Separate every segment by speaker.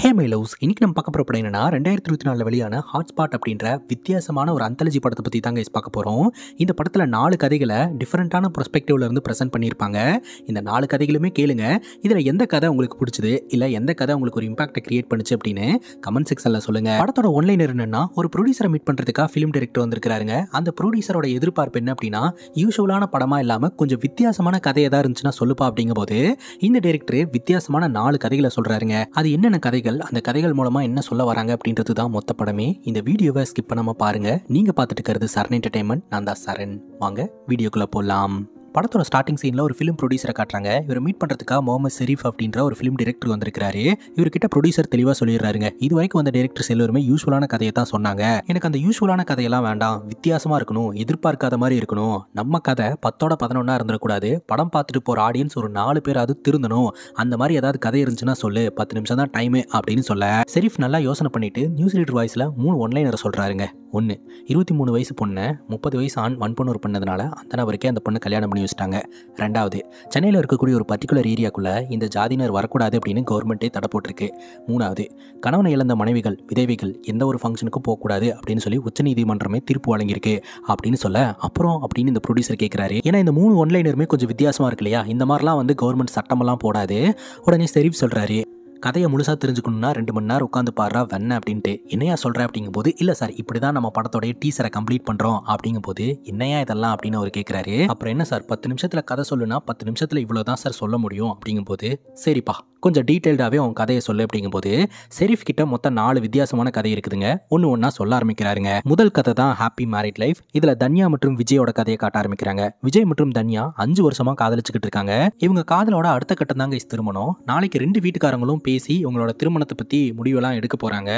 Speaker 1: Hey my loves இன்றைக்கி நம்ம பார்க்க போகிற படம் என்னன்னா ரெண்டாயிரத்தி இருபத்தி நாலில் வெளியான ஹாட்ஸ்பாட் அப்படின்ற வித்தியாசமான ஒரு அந்தலஜி படத்தை பற்றி தாங்க பார்க்க போகிறோம் இந்த படத்தில் நாலு கதைகளை டிஃப்ரெண்ட்டான இருந்து ப்ரெசென்ட் பண்ணியிருப்பாங்க இந்த நாலு கதைகளுமே கேளுங்க இதில் எந்த கதை உங்களுக்கு பிடிச்சது இல்லை எந்த கதை உங்களுக்கு ஒரு இம்பாக்டை கிரியேட் பண்ணுச்சு அப்படின்னு கமெண்ட் செக்ஷனில் சொல்லுங்கள் படத்தோட ஒன்லைன் என்னென்னா ஒரு ப்ரொடியூசரை மீட் பண்ணுறதுக்காக ஃபிலிம் டைரக்டர் வந்திருக்காருங்க அந்த ப்ரொடியூசரோட எதிர்பார்ப்பு என்ன அப்படின்னா யூஸ்வலான படமாக இல்லாமல் கொஞ்சம் வித்தியாசமான கதை எதாவது இருந்துச்சுன்னா சொல்லுப்பா அப்படிங்கும் இந்த டேரக்டர் வித்தியாசமான நாலு கதைகளை சொல்கிறாருங்க அது என்னென்ன கதைகள் கதைகள் அந்த கதைகள் மூலமாக என்ன சொல்ல வராங்க அப்படின்றது தான் மொத்த படமே இந்த வீடியோவை ஸ்கிப் பண்ணாமல் பாருங்கள் நீங்கள் பார்த்துட்டு இருக்கிறது சரண் என்டர்டைன்மெண்ட் நான் தான் சரண் வாங்க வீடியோக்குள்ளே போடலாம் படத்தோட ஸ்டார்டிங் சீனில் ஒரு ஃபிலிம் ப்ரொடியூசரை காட்டுறாங்க இவர் மீட் பண்ணுறதுக்காக முகமது ஷெரீஃப் அப்படின்ற ஒரு ஃபிலிம் டிரெக்டர் வந்திருக்காரு இவர்கிட்ட ப்ரொடியூசர் தெளிவாக சொல்லிடுறாருங்க இது வரைக்கும் வந்த டேரக்டர்ஸ் எல்லாருமே யூஸ்ஃபுல்லான கதையை தான் சொன்னாங்க எனக்கு அந்த யூஸ்ஃபுல்லான கதையெல்லாம் வேண்டாம் வித்தியாசமாக இருக்கணும் எதிர்பார்க்காத மாதிரி இருக்கணும் நம்ம கதை பத்தோட பதினொன்னா இருந்துடக்கூடாது படம் பார்த்துட்டு போகிற ஆடியன்ஸ் ஒரு நாலு பேர் அது திருந்தணும் அந்த மாதிரி ஏதாவது கதை இருந்துச்சுன்னா சொல்லு பத்து நிமிஷம் தான் டைமு அப்படின்னு சொல்ல ஷெரீஃப் நல்லா யோசனை பண்ணிட்டு நியூஸ் ரீடர் வாய்ஸில் மூணு ஒன்லைனரை சொல்கிறாருங்க ஒன்று இருபத்தி மூணு வயசு பொண்ணு முப்பது வயசு ஆண் வன்பொண்ணூர் பண்ணதுனால அந்த நபருக்கே அந்த பொண்ணு கல்யாணம் பண்ணி வச்சுட்டாங்க ரெண்டாவது சென்னையில் இருக்கக்கூடிய ஒரு பர்டிகுலர் ஏரியாக்குள்ளே இந்த ஜாதியினர் வரக்கூடாது அப்படின்னு கவர்மெண்ட்டே தடை போட்டிருக்கு மூணாவது கணவனை இழந்த மனைவிகள் விதவிகள் எந்த ஒரு ஃபங்க்ஷனுக்கும் போகக்கூடாது அப்படின்னு சொல்லி உச்சநீதிமன்றமே தீர்ப்பு வழங்கியிருக்கு அப்படின்னு சொல்ல அப்புறம் அப்படின்னு இந்த ப்ரொடியூசர் கேட்குறாரு ஏன்னா இந்த மூணு ஒன்லைனருமே கொஞ்சம் வித்தியாசமாக இருக்கு இல்லையா இந்த மாதிரிலாம் வந்து கவர்மெண்ட் சட்டமெல்லாம் போடாது உடனே செரிஃப் சொல்கிறாரு கதையை முழுசாக தெரிஞ்சுக்கணும்னா ரெண்டு மணி நேரம் உட்காந்து பாடுறா வெண்ண அப்படின்ட்டு என்னையா சொல்கிற அப்படிங்கும் போது இல்லை சார் இப்படி தான் நம்ம படத்தோடைய டீசரை கம்ப்ளீட் பண்ணுறோம் அப்படிங்கும் போது என்னையா இதெல்லாம் அப்படின்னு அவர் கேட்குறாரு அப்புறம் என்ன சார் பத்து நிமிஷத்தில் கதை சொல்லுனா பத்து நிமிஷத்தில் இவ்வளோ தான் சார் சொல்ல முடியும் அப்படிங்கும் போது சரிப்பா கொஞ்சம் டீட்டெயில்டாகவே அவங்க கதையை சொல்லு அப்படிங்கும்போது செரிஃப் கிட்ட மொத்தம் நாலு வித்தியாசமான கதை இருக்குதுங்க ஒன்று ஒன்றா சொல்ல ஆரம்பிக்கிறாருங்க முதல் கதை தான் ஹாப்பி மேரிட் லைஃப் இதில் தன்யா மற்றும் விஜயோட கதையை காட்ட ஆரம்பிக்கிறாங்க விஜய் மற்றும் தன்யா அஞ்சு வருஷமாக காதலிச்சுக்கிட்டு இருக்காங்க இவங்க காதலோட அடுத்த கட்டம் தாங்க இஸ் திருமணம் நாளைக்கு ரெண்டு வீட்டுக்காரங்களும் பேசி இவங்களோட திருமணத்தை பற்றி முடிவெல்லாம் எடுக்க போகிறாங்க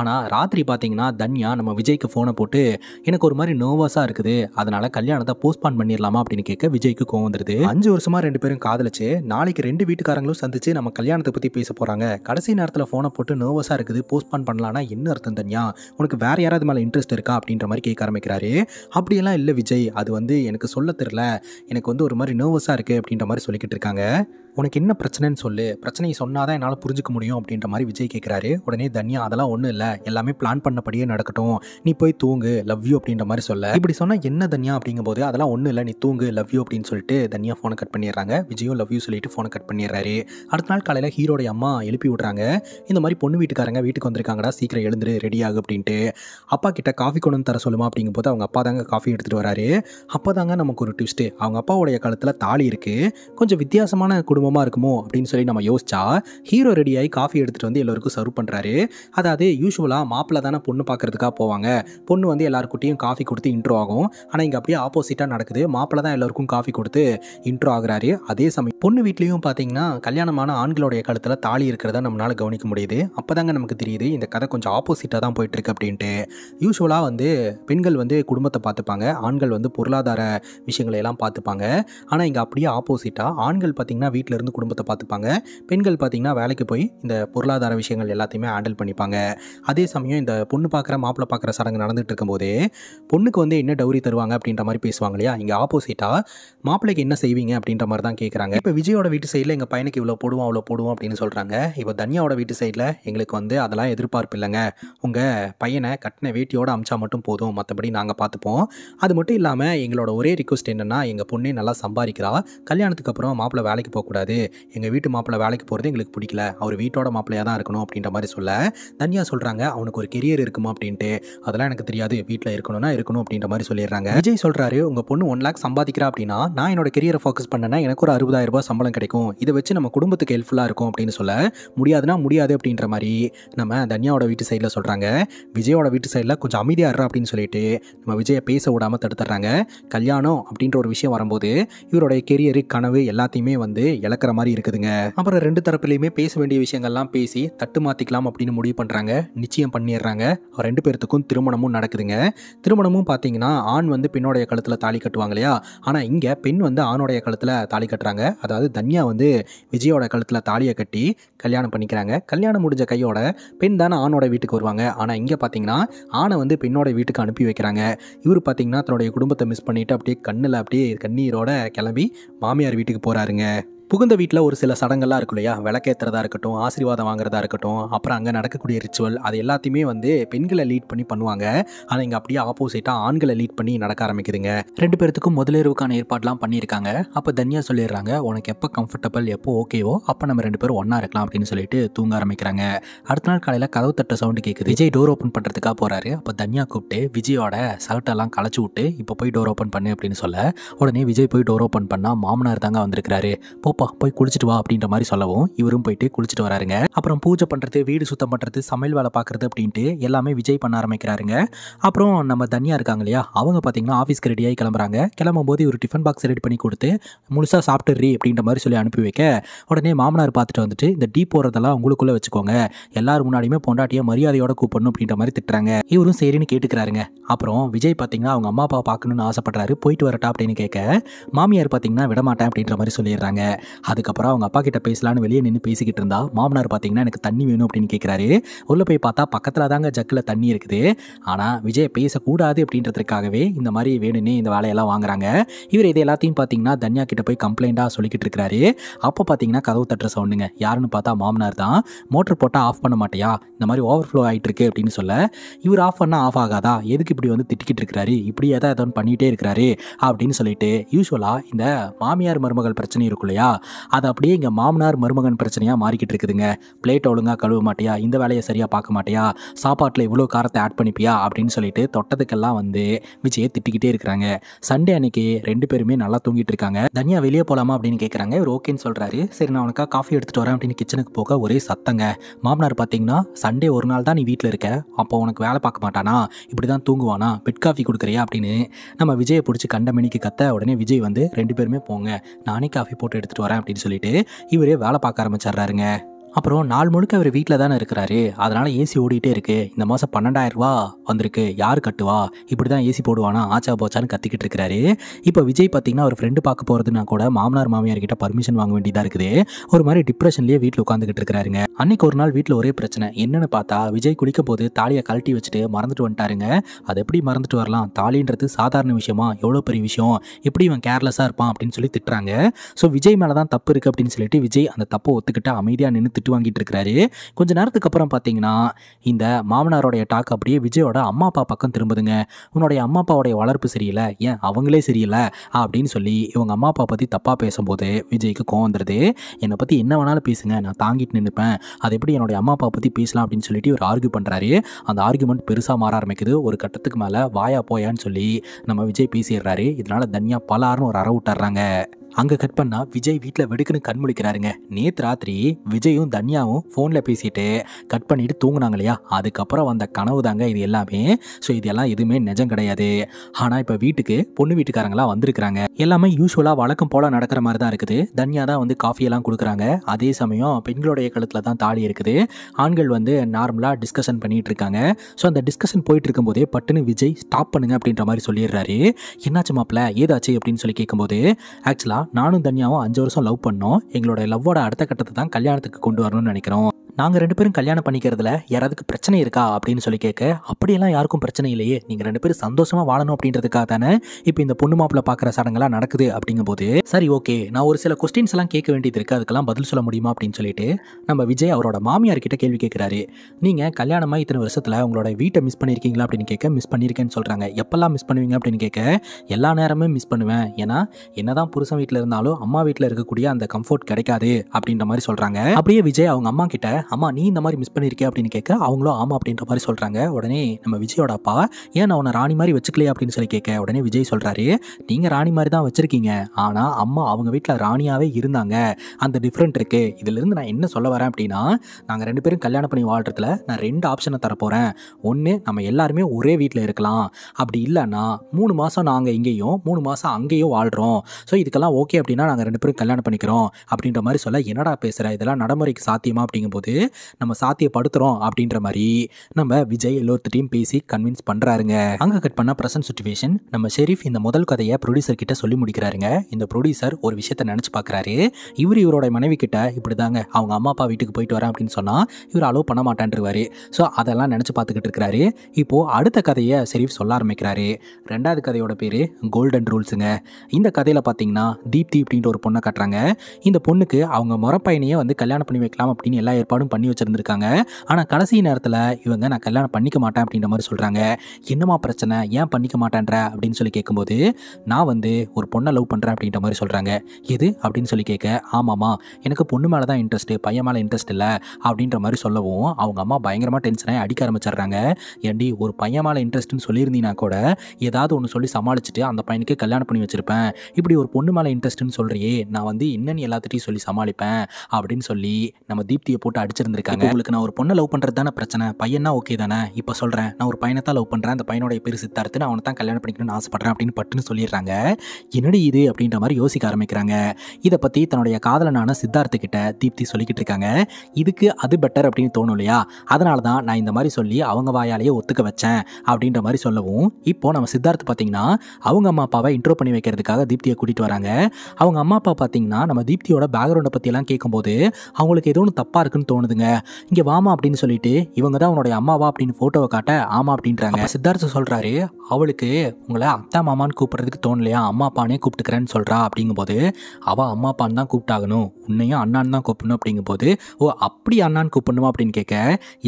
Speaker 1: ஆனால் ராத்திரி பார்த்தீங்கன்னா தன்யா நம்ம விஜய்க்கு ஃபோனை போட்டு எனக்கு ஒரு மாதிரி நர்வஸாக இருக்குது அதனால கல்யாணத்தை போஸ்ட்பான் பண்ணிடலாமா அப்படின்னு கேட்க விஜய்க்கு கோவம் வந்துருது அஞ்சு வருஷமாக ரெண்டு பேரும் காதலிச்சு நாளைக்கு ரெண்டு வீட்டுக்காரங்களும் சந்திச்சு நம்ம கல்யாணம் கல்யாணத்தை பற்றி பேச போகிறாங்க கடைசி நேரத்தில் ஃபோனை போட்டு நர்வஸாக இருக்குது போஸ்ட்பான் பண்ணலான்னா என்ன அர்த்தம் தனியா உனக்கு வேறு யாராவது மேலே இன்ட்ரெஸ்ட் இருக்கா அப்படின்ற மாதிரி கேட்க ஆரம்பிக்கிறாரு அப்படியெல்லாம் இல்லை விஜய் அது வந்து எனக்கு சொல்ல தெரில எனக்கு வந்து ஒரு மாதிரி நர்வஸாக இருக்குது அப்படின்ற மாதிரி சொல்லிக்கிட்டு இருக்காங்க உனக்கு என்ன பிரச்சனைன்னு சொல்லு பிரச்சனையை சொன்னால் தான் என்னால் புரிஞ்சுக்க முடியும் அப்படின்ற மாதிரி விஜய் கேட்குறாரு உடனே தனியா அதெல்லாம் ஒன்றும் இல்லை எல்லாமே பிளான் பண்ணபடியே நடக்கட்டும் நீ போய் தூங்கு லவ் யூ அப்படின்ற மாதிரி சொல்ல இப்படி சொன்னால் என்ன தனியா அப்படிங்கும் போது அதெல்லாம் ஒன்றும் இல்லை நீ தூங்கு லவ் யூ அப்படின்னு சொல்லிட்டு தனியாக ஃபோனை கட் பண்ணிடுறாங்க விஜயும் லவ் யூ சொல்லிட்டு ஃபோனை கட் பண்ணிடுறாரு அடுத்த நாள் காலையில் ஹீரோடைய அம்மா எழுப்பி விடுறாங்க இந்த மாதிரி பொண்ணு வீட்டுக்காரங்க வீட்டுக்கு வந்திருக்காங்கடா சீக்கிரம் எழுந்துரு ரெடி ஆகு அப்படின்ட்டு அப்பா கிட்ட காஃபி கொண்டு தர சொல்லுமா அப்படிங்கும் போது அவங்க அப்பா தாங்க காஃபி எடுத்துகிட்டு வராரு அப்போ தாங்க நமக்கு ஒரு ட்விஸ்ட்டு அவங்க அப்பாவுடைய காலத்தில் தாலி இருக்குது கொஞ்சம் வித்தியாசமான குடும்பம் குடும்பமாக இருக்குமோ அப்படின்னு சொல்லி நம்ம யோசிச்சா ஹீரோ ரெடியாகி காஃபி எடுத்துகிட்டு வந்து எல்லோருக்கும் சர்வ் பண்ணுறாரு அதாவது யூஸ்வலாக மாப்பிள்ள தானே பொண்ணு பார்க்குறதுக்காக போவாங்க பொண்ணு வந்து எல்லாருக்கிட்டையும் காஃபி கொடுத்து இன்ட்ரோ ஆகும் ஆனால் இங்கே அப்படியே ஆப்போசிட்டாக நடக்குது மாப்பிள்ள தான் எல்லோருக்கும் காஃபி கொடுத்து இன்ட்ரோ ஆகுறாரு அதே சமயம் பொண்ணு வீட்லேயும் பார்த்தீங்கன்னா கல்யாணமான ஆண்களுடைய கழுத்தில் தாலி இருக்கிறத நம்மளால் கவனிக்க முடியுது அப்போ தாங்க நமக்கு தெரியுது இந்த கதை கொஞ்சம் ஆப்போசிட்டாக தான் போயிட்டுருக்கு அப்படின்ட்டு யூஸ்வலாக வந்து பெண்கள் வந்து குடும்பத்தை பார்த்துப்பாங்க ஆண்கள் வந்து பொருளாதார விஷயங்களை எல்லாம் பார்த்துப்பாங்க ஆனால் இங்கே அப்படியே ஆப்போசிட்டாக ஆண்கள் பார்த்திங்கன்னா வீட்டில் இருந்து குடும்பத்தை பார்த்துப்பாங்க பெண்கள் பார்த்தீங்கன்னா வேலைக்கு போய் இந்த பொருளாதார விஷயங்கள் எல்லாத்தையுமே ஹேண்டில் பண்ணிப்பாங்க அதே சமயம் இந்த பொண்ணு பார்க்குற மாப்பிள்ளை பார்க்குற சடங்கு நடந்துகிட்டு இருக்கும்போதே பொண்ணுக்கு வந்து என்ன டவுரி தருவாங்க அப்படின்ற மாதிரி பேசுவாங்க இல்லையா இங்கே ஆப்போசிட்டாக மாப்பிள்ளைக்கு என்ன செய்வீங்க அப்படின்ற மாதிரி தான் கேட்குறாங்க இப்போ விஜயோட வீட்டு சைடில் எங்கள் பையனுக்கு இவ்வளோ போடுவோம் அவ்வளோ போடுவோம் அப்படின்னு சொல்கிறாங்க இப்போ தனியாவோட வீட்டு சைடில் எங்களுக்கு வந்து அதெல்லாம் எதிர்பார்ப்பு இல்லைங்க உங்கள் பையனை கட்டின வேட்டியோடு அமிச்சா மட்டும் போதும் மற்றபடி நாங்கள் பார்த்துப்போம் அது மட்டும் இல்லாமல் எங்களோட ஒரே ரிக்வஸ்ட் என்னென்னா எங்கள் பொண்ணே நல்லா சம்பாதிக்கிறா கல்யாணத்துக்கு அப்புறம் மாப்பிள்ளை வேலைக்கு போகக்கூடாது கூடாது எங்கள் வீட்டு மாப்பிள்ளை வேலைக்கு போகிறது எங்களுக்கு பிடிக்கல அவர் வீட்டோட மாப்பிள்ளையாக தான் இருக்கணும் அப்படின்ற மாதிரி சொல்ல தனியாக சொல்கிறாங்க அவனுக்கு ஒரு கெரியர் இருக்குமா அப்படின்ட்டு அதெல்லாம் எனக்கு தெரியாது வீட்டில் இருக்கணும்னா இருக்கணும் அப்படின்ற மாதிரி சொல்லிடுறாங்க விஜய் சொல்கிறாரு உங்கள் பொண்ணு ஒன் லேக் சம்பாதிக்கிறா அப்படின்னா நான் என்னோட கெரியரை ஃபோக்கஸ் பண்ணேன்னா எனக்கு ஒரு அறுபதாயிரம் ரூபாய் சம்பளம் கிடைக்கும் இதை வச்சு நம்ம குடும்பத்துக்கு ஹெல்ப்ஃபுல்லாக இருக்கும் அப்படின்னு சொல்ல முடியாதுன்னா முடியாது அப்படின்ற மாதிரி நம்ம தனியாவோட வீட்டு சைடில் சொல்கிறாங்க விஜயோட வீட்டு சைடில் கொஞ்சம் அமைதியாகிறா அப்படின்னு சொல்லிட்டு நம்ம விஜயை பேச விடாமல் தடுத்துறாங்க கல்யாணம் அப்படின்ற ஒரு விஷயம் வரும்போது இவருடைய கெரியரு கனவு எல்லாத்தையுமே வந்து இழக்கிற மாதிரி இருக்குதுங்க அப்புறம் ரெண்டு தரப்புலையுமே பேச வேண்டிய விஷயங்கள்லாம் பேசி தட்டு மாத்திக்கலாம் அப்படின்னு முடிவு பண்றாங்க நிச்சயம் பண்ணிடுறாங்க ரெண்டு பேர்த்துக்கும் திருமணமும் நடக்குதுங்க திருமணமும் பார்த்தீங்கன்னா ஆண் வந்து பெண்ணோடைய கழுத்தில் தாலி கட்டுவாங்க இல்லையா ஆனால் இங்கே பெண் வந்து ஆணோடைய கழுத்துல தாலி கட்டுறாங்க அதாவது தன்யா வந்து விஜயோட கழுத்தில் தாலியை கட்டி கல்யாணம் பண்ணிக்கிறாங்க கல்யாணம் முடிஞ்ச கையோட பெண் தானே ஆணோட வீட்டுக்கு வருவாங்க ஆனால் இங்கே பார்த்தீங்கன்னா ஆணை வந்து பெண்ணோட வீட்டுக்கு அனுப்பி வைக்கிறாங்க இவர் பார்த்தீங்கன்னா தன்னுடைய குடும்பத்தை மிஸ் பண்ணிட்டு அப்படியே கண்ணில் அப்படியே கண்ணீரோட கிளம்பி மாமியார் வீட்டுக்கு போகிறாருங்க புகுந்த வீட்டில் ஒரு சில சடங்கெல்லாம் இருக்கும் இல்லையா விளக்கேற்றுறதா இருக்கட்டும் ஆசீர்வாதம் வாங்குறதா இருக்கட்டும் அப்புறம் அங்கே நடக்கக்கூடிய ரிச்சுவல் அது எல்லாத்தையுமே வந்து பெண்களை லீட் பண்ணி பண்ணுவாங்க ஆனால் இங்கே அப்படியே ஆப்போசிட்டாக ஆண்களை லீட் பண்ணி நடக்க ஆரம்பிக்குதுங்க ரெண்டு பேருக்கும் முதலிரவுக்கான ஏற்பாடெலாம் பண்ணியிருக்காங்க அப்போ தனியாக சொல்லிடுறாங்க உனக்கு எப்போ கம்ஃபர்டபுள் எப்போ ஓகேவோ அப்போ நம்ம ரெண்டு பேரும் ஒன்றா இருக்கலாம் அப்படின்னு சொல்லிட்டு தூங்க ஆரம்பிக்கிறாங்க அடுத்த நாள் காலையில் கதவு தட்ட சவுண்டு கேட்குது விஜய் டோர் ஓப்பன் பண்ணுறதுக்காக போகிறாரு அப்போ தனியாக கூப்பிட்டு விஜயோட சர்ட்டெல்லாம் களைச்சி விட்டு இப்போ போய் டோர் ஓப்பன் பண்ணு அப்படின்னு சொல்ல உடனே விஜய் போய் டோர் ஓப்பன் பண்ணால் மாமனார் தாங்க வந்திருக்கிறாரு போ அப்பா போய் குளிச்சுட்டு வா அப்படின்ற மாதிரி சொல்லவும் இவரும் போயிட்டு குளிச்சுட்டு வராருங்க அப்புறம் பூஜை பண்ணுறது வீடு சுத்தம் பண்ணுறது சமையல் வேலை பார்க்குறது அப்படின்ட்டு எல்லாமே விஜய் பண்ண ஆரம்பிக்கிறாருங்க அப்புறம் நம்ம தனியாக இருக்காங்க இல்லையா அவங்க பார்த்தீங்கன்னா ஆஃபீஸ்க்கு ரெடியாகி கிளம்புறாங்க கிளம்பும் போது ஒரு டிஃபன் பாக்ஸ் ரெடி பண்ணி கொடுத்து முழுசாக சாப்பிட்டுறி அப்படின்ற மாதிரி சொல்லி அனுப்பி வைக்க உடனே மாமனார் பார்த்துட்டு வந்துட்டு இந்த டீ போகிறதெல்லாம் உங்களுக்குள்ளே வச்சுக்கோங்க எல்லாரும் முன்னாடியுமே பொண்டாட்டியை மரியாதையோட கூப்பிடணும் அப்படின்ற மாதிரி திட்டுறாங்க இவரும் சரின்னு கேட்டுக்கிறாருங்க அப்புறம் விஜய் பார்த்தீங்கன்னா அவங்க அம்மா அப்பா பார்க்கணும்னு ஆசைப்படுறாரு போயிட்டு வரட்டா அப்படின்னு கேட்க மாமியார் பார்த்தீங்கன்னா விடமாட்டேன் அப்படின்ற மாதிரி சொல்லிடுறாங்க அதுக்கப்புறம் அவங்க அப்பா கிட்ட பேசலான்னு வெளியே நின்று பேசிக்கிட்டு இருந்தா மாமனார் பார்த்தீங்கன்னா எனக்கு தண்ணி வேணும் அப்படின்னு கேட்குறாரு உள்ளே போய் பார்த்தா பக்கத்தில் தாங்க ஜக்கில் தண்ணி இருக்குது ஆனால் விஜய் பேசக்கூடாது அப்படின்றதுக்காகவே இந்த மாதிரி வேணும்னே இந்த வேலையெல்லாம் வாங்குறாங்க இவர் இது எல்லாத்தையும் பார்த்தீங்கன்னா தன்யா கிட்ட போய் கம்ப்ளைண்ட்டாக சொல்லிக்கிட்டு இருக்கிறாரு அப்போ பார்த்தீங்கன்னா கதவு தட்டுற சவுண்டுங்க யாருன்னு பார்த்தா மாமனார் தான் மோட்டர் போட்டால் ஆஃப் பண்ண மாட்டியா இந்த மாதிரி ஓவர் ஃப்ளோ ஆகிட்டு இருக்கு அப்படின்னு சொல்ல இவர் ஆஃப் பண்ணால் ஆஃப் ஆகாதா எதுக்கு இப்படி வந்து திட்டிக்கிட்டு இருக்கிறாரு இப்படியே தான் ஏதாவது பண்ணிகிட்டே இருக்கிறாரு அப்படின்னு சொல்லிட்டு யூஸ்வலாக இந்த மாமியார் மருமகள் பிரச்சனை இருக்கும் இல்லையா அது அப்படியே இங்கே மாமனார் மருமகன் பிரச்சனையாக மாறிக்கிட்டு இருக்குதுங்க பிளேட் ஒழுங்காக கழுவ மாட்டியா இந்த வேலையை சரியாக பார்க்க மாட்டியா சாப்பாட்டில் இவ்வளோ காரத்தை ஆட் பண்ணிப்பியா அப்படின்னு சொல்லிட்டு தொட்டதுக்கெல்லாம் வந்து விஜயை திட்டிக்கிட்டே இருக்கிறாங்க சண்டே அன்னைக்கு ரெண்டு பேருமே நல்லா தூங்கிட்டு இருக்காங்க தனியாக வெளியே போகலாமா அப்படின்னு கேட்குறாங்க இவர் ஓகேன்னு சொல்கிறாரு சரி நான் உனக்கா காஃபி எடுத்துகிட்டு வரேன் அப்படின்னு கிச்சனுக்கு போக ஒரே சத்தங்க மாமனார் பார்த்தீங்கன்னா சண்டே ஒரு நாள் தான் நீ வீட்டில் இருக்க அப்போ உனக்கு வேலை பார்க்க மாட்டானா இப்படி தான் தூங்குவானா பெட் காஃபி கொடுக்குறியா அப்படின்னு நம்ம விஜயை பிடிச்சி கண்ட மணிக்கு கத்த உடனே விஜய் வந்து ரெண்டு பேருமே போங்க நானே காஃபி போட்டு எடுத்துகிட்டு வரேன் அப்படின்னு சொல்லிட்டு இவரே வேலை பார்க்க ஆரம்பிச்சிடுறாருங்க அப்புறம் நாள் முழுக்க அவர் வீட்டில் தானே இருக்கிறாரு அதனால் ஏசி ஓடிட்டே இருக்கு இந்த மாதம் பன்னெண்டாயிரம் ரூபா வந்திருக்கு யார் கட்டுவா இப்படி தான் ஏசி போடுவானா ஆச்சா போச்சான்னு கத்திக்கிட்டு இருக்கிறாரு இப்போ விஜய் பார்த்தீங்கன்னா ஒரு ஃப்ரெண்டு பார்க்க போகிறதுனா கூட மாமனார் மாமியார் கிட்ட பர்மிஷன் வாங்க வேண்டியதாக இருக்குது ஒரு மாதிரி டிப்ரெஷன்லேயே வீட்டில் உட்காந்துக்கிட்டு இருக்கிறாருங்க அன்னைக்கு ஒரு நாள் வீட்டில் ஒரே பிரச்சனை என்னன்னு பார்த்தா விஜய் குளிக்க போது தாலியை கழட்டி வச்சுட்டு மறந்துட்டு வந்துட்டாருங்க அது எப்படி மறந்துட்டு வரலாம் தாலின்றது சாதாரண விஷயமா எவ்வளோ பெரிய விஷயம் எப்படி இவன் கேர்லெஸ்ஸாக இருப்பான் அப்படின்னு சொல்லி திட்டுறாங்க ஸோ விஜய் மேலே தான் தப்பு இருக்குது அப்படின்னு சொல்லிட்டு விஜய் அந்த தப்பை ஒத்துக்கிட்டு அமைதியாக நின்று திட்டு வாங்கிட்டு இருக்காரு கொஞ்ச நேரத்துக்கு அப்புறம் பார்த்தீங்கன்னா இந்த மாமனாரோடைய டாக் அப்படியே விஜயோட அம்மா அப்பா பக்கம் திரும்புதுங்க உன்னுடைய அம்மா அப்பாவுடைய வளர்ப்பு சரியில்லை ஏன் அவங்களே சரியில்லை அப்படின்னு சொல்லி இவங்க அம்மா அப்பா பற்றி தப்பாக பேசும்போது விஜய்க்கு கோவம் வந்துடுது என்னை பற்றி என்ன வேணாலும் பேசுங்க நான் தாங்கிட்டு நின்றுப்பேன் அது எப்படி என்னுடைய அம்மா அப்பா பற்றி பேசலாம் அப்படின்னு சொல்லிட்டு ஒரு ஆர்கியூ பண்ணுறாரு அந்த ஆர்குமெண்ட் பெருசாக மாற ஆரம்பிக்குது ஒரு கட்டத்துக்கு மேலே வாயா போயான்னு சொல்லி நம்ம விஜய் பேசிடுறாரு இதனால் தனியாக பலாருன்னு ஒரு அற விட்டுறாங்க அங்கே கட் பண்ணால் விஜய் வீட்டில் வெடுக்குன்னு கண் முழிக்கிறாருங்க நேற்று ராத்திரி விஜயும் தன்யாவும் ஃபோனில் பேசிட்டு கட் பண்ணிட்டு தூங்குனாங்க இல்லையா அதுக்கப்புறம் வந்த கனவு தாங்க இது எல்லாமே ஸோ எல்லாம் எதுவுமே நிஜம் கிடையாது ஆனால் இப்போ வீட்டுக்கு பொண்ணு வீட்டுக்காரங்களாம் வந்திருக்கிறாங்க எல்லாமே யூஸ்வலாக வழக்கம் போல் நடக்கிற மாதிரி தான் இருக்குது தன்யா தான் வந்து காஃபியெல்லாம் கொடுக்குறாங்க அதே சமயம் பெண்களுடைய கழுத்தில் தான் தாடி இருக்குது ஆண்கள் வந்து நார்மலாக டிஸ்கஷன் பண்ணிகிட்டு இருக்காங்க ஸோ அந்த டிஸ்கஷன் போயிட்டு இருக்கும்போதே பட்டுன்னு விஜய் ஸ்டாப் பண்ணுங்க அப்படின்ற மாதிரி சொல்லிடுறாரு என்னாச்சு மாப்பிள்ள ஏதாச்சு அப்படின்னு சொல்லி கேட்கும்போது ஆக்சுவலாக நானும் தனியாவும் அஞ்சு வருஷம் லவ் பண்ணோம் எங்களோட லவ்வோட அடுத்த கட்டத்தை தான் கல்யாணத்துக்கு கொண்டு வரணும்னு நினைக்கிறோம் நாங்கள் ரெண்டு பேரும் கல்யாணம் பண்ணிக்கிறதுல யாராவதுக்கு பிரச்சனை இருக்கா அப்படின்னு சொல்லி கேட்க அப்படியெல்லாம் யாருக்கும் பிரச்சனை இல்லையே நீங்கள் ரெண்டு பேரும் சந்தோஷமாக வாழணும் அப்படின்றதுக்காக தானே இப்போ இந்த பொண்ணு மாப்பிள்ள பார்க்குற சடங்கெல்லாம் நடக்குது அப்படிங்கும்போது சரி ஓகே நான் ஒரு சில கொஸ்டின்ஸ் எல்லாம் கேட்க வேண்டியது இருக்குது அதுக்கெல்லாம் பதில் சொல்ல முடியுமா அப்படின்னு சொல்லிட்டு நம்ம விஜய் அவரோட மாமியார் கிட்ட கேள்வி கேட்குறாரு நீங்கள் கல்யாணமாக இத்தனை வருஷத்தில் உங்களோட வீட்டை மிஸ் பண்ணியிருக்கீங்களா அப்படின்னு கேட்க மிஸ் பண்ணியிருக்கேன்னு சொல்கிறாங்க எப்போல்லாம் மிஸ் பண்ணுவீங்க அப்படின்னு கேட்க எல்லா நேரமும் மிஸ் பண்ணுவேன் ஏன்னா என்னதான் புருஷன் வீட்டில் இருந்தாலும் அம்மா வீட்டில் இருக்கக்கூடிய அந்த கம்ஃபர்ட் கிடைக்காது அப்படின்ற மாதிரி சொல்கிறாங்க அப்படியே விஜய் அவங்க அம்மா கிட்ட அம்மா நீ இந்த மாதிரி மிஸ் பண்ணியிருக்கே அப்படின்னு கேட்க அவங்களும் ஆமாம் அப்படின்ற மாதிரி சொல்கிறாங்க உடனே நம்ம விஜயோட அப்பா ஏன் நான் உன்னை ராணி மாதிரி வச்சுக்கலையே அப்படின்னு சொல்லி கேட்க உடனே விஜய் சொல்கிறாரு நீங்கள் ராணி மாதிரி தான் வச்சுருக்கீங்க ஆனால் அம்மா அவங்க வீட்டில் ராணியாகவே இருந்தாங்க அந்த டிஃப்ரெண்ட் இருக்குது இதுலேருந்து நான் என்ன சொல்ல வரேன் அப்படின்னா நாங்கள் ரெண்டு பேரும் கல்யாணம் பண்ணி வாழ்றதுல நான் ரெண்டு ஆப்ஷனை தரப்போகிறேன் ஒன்று நம்ம எல்லாருமே ஒரே வீட்டில் இருக்கலாம் அப்படி இல்லைன்னா மூணு மாதம் நாங்கள் இங்கேயும் மூணு மாதம் அங்கேயும் வாழ்கிறோம் ஸோ இதுக்கெல்லாம் ஓகே அப்படின்னா நாங்கள் ரெண்டு பேரும் கல்யாணம் பண்ணிக்கிறோம் அப்படின்ற மாதிரி சொல்ல என்னடா பேசுகிற இதெல்லாம் நடைமுறைக்கு சாத்தியமா அப்படிங்கும்போது வந்து நம்ம சாத்தியப்படுத்துகிறோம் அப்படின்ற மாதிரி நம்ம விஜய் எல்லோர்த்திட்டையும் பேசி கன்வின்ஸ் பண்ணுறாருங்க அங்கே கட் பண்ண ப்ரெசன்ட் சுச்சுவேஷன் நம்ம ஷெரீஃப் இந்த முதல் கதையை ப்ரொடியூசர் கிட்ட சொல்லி முடிக்கிறாருங்க இந்த ப்ரொடியூசர் ஒரு விஷயத்த நினச்சி பார்க்குறாரு இவர் இவரோட மனைவி கிட்ட இப்படி தாங்க அவங்க அம்மா அப்பா வீட்டுக்கு போயிட்டு வரேன் அப்படின்னு சொன்னால் இவர் அலோவ் பண்ண மாட்டேன்ருவாரு ஸோ அதெல்லாம் நினச்சி பார்த்துக்கிட்டு இருக்கிறாரு இப்போது அடுத்த கதையை ஷெரீஃப் சொல்ல ஆரம்பிக்கிறாரு ரெண்டாவது கதையோட பேர் கோல்டன் ரூல்ஸுங்க இந்த கதையில் பார்த்தீங்கன்னா தீப்தி அப்படின்ற ஒரு பொண்ணை கட்டுறாங்க இந்த பொண்ணுக்கு அவங்க முறப்பையனையே வந்து கல்யாணம் பண்ணி வைக்கலாம் அப்படின்னு எல்லா ஏற்பாடும் கல்யாணம் பண்ணி வச்சுருந்துருக்காங்க ஆனால் கடைசி நேரத்தில் இவங்க நான் கல்யாணம் பண்ணிக்க மாட்டேன் அப்படின்ற மாதிரி சொல்கிறாங்க என்னமா பிரச்சனை ஏன் பண்ணிக்க மாட்டேன்ற அப்படின்னு சொல்லி கேட்கும்போது நான் வந்து ஒரு பொண்ணை லவ் பண்ணுறேன் அப்படின்ற மாதிரி சொல்கிறாங்க எது அப்படின்னு சொல்லி கேட்க ஆமாம்மா எனக்கு பொண்ணு மேலே தான் இன்ட்ரெஸ்ட்டு பையன் மேலே இன்ட்ரெஸ்ட் இல்லை அப்படின்ற மாதிரி சொல்லவும் அவங்க அம்மா பயங்கரமாக டென்ஷனாக அடிக்க ஆரம்பிச்சிடுறாங்க ஏண்டி ஒரு பையன் மேலே இன்ட்ரெஸ்ட்டுன்னு சொல்லியிருந்தீங்கன்னா கூட ஏதாவது ஒன்று சொல்லி சமாளிச்சுட்டு அந்த பையனுக்கு கல்யாணம் பண்ணி வச்சுருப்பேன் இப்படி ஒரு பொண்ணு மேலே இன்ட்ரெஸ்ட்டுன்னு சொல்கிறியே நான் வந்து என்னென்னு எல்லாத்துகிட்டையும் சொல்லி சமாளிப்பேன் அப்படின்னு சொல்லி நம்ம தீப்தியை போட்டு நடிச்சிருந்திருக்காங்க உங்களுக்கு நான் ஒரு பொண்ணை லவ் பண்ணுறது தானே பிரச்சனை பையனா ஓகே தானே இப்போ சொல்கிறேன் நான் ஒரு பையனை தான் லவ் பண்ணுறேன் அந்த பையனோட பேர் சித்தார்த்து நான் அவனை தான் கல்யாணம் பண்ணிக்கணும்னு ஆசைப்பட்றேன் அப்படின்னு பட்டுன்னு சொல்லிடுறாங்க என்னடி இது அப்படின்ற மாதிரி யோசிக்க ஆரம்பிக்கிறாங்க இதை பற்றி தன்னுடைய காதலனான சித்தார்த்துக்கிட்ட தீப்தி சொல்லிக்கிட்டு இருக்காங்க இதுக்கு அது பெட்டர் அப்படின்னு தோணும் இல்லையா அதனால தான் நான் இந்த மாதிரி சொல்லி அவங்க வாயாலேயே ஒத்துக்க வச்சேன் அப்படின்ற மாதிரி சொல்லவும் இப்போது நம்ம சித்தார்த்து பார்த்தீங்கன்னா அவங்க அம்மா அப்பாவை இன்ட்ரோ பண்ணி வைக்கிறதுக்காக தீப்தியை கூட்டிகிட்டு வராங்க அவங்க அம்மா அப்பா பார்த்தீங்கன்னா நம்ம தீப்தியோட பேக்ரவுண்டை பற்றியெல்லாம் கேட்கும்போது அவங்களுக்கு எதுவும் ஒன்று தப்பாக இருக்குன்னு தோணும் தோணுதுங்க இங்கே வாமா அப்படின்னு சொல்லிட்டு இவங்க தான் உன்னுடைய அம்மாவா அப்படின்னு ஃபோட்டோவை காட்ட ஆமா அப்படின்றாங்க சித்தார்த்த சொல்கிறாரு அவளுக்கு உங்களை அத்தா மாமான்னு கூப்பிட்றதுக்கு தோணலையா அம்மா அப்பானே கூப்பிட்டுக்கிறேன்னு சொல்கிறா அப்படிங்கும்போது அவள் அம்மா அப்பான்னு தான் கூப்பிட்டாகணும் உன்னையும் அண்ணான்னு தான் கூப்பிடணும் அப்படிங்கும்போது ஓ அப்படி அண்ணான்னு கூப்பிடணுமா அப்படின்னு கேட்க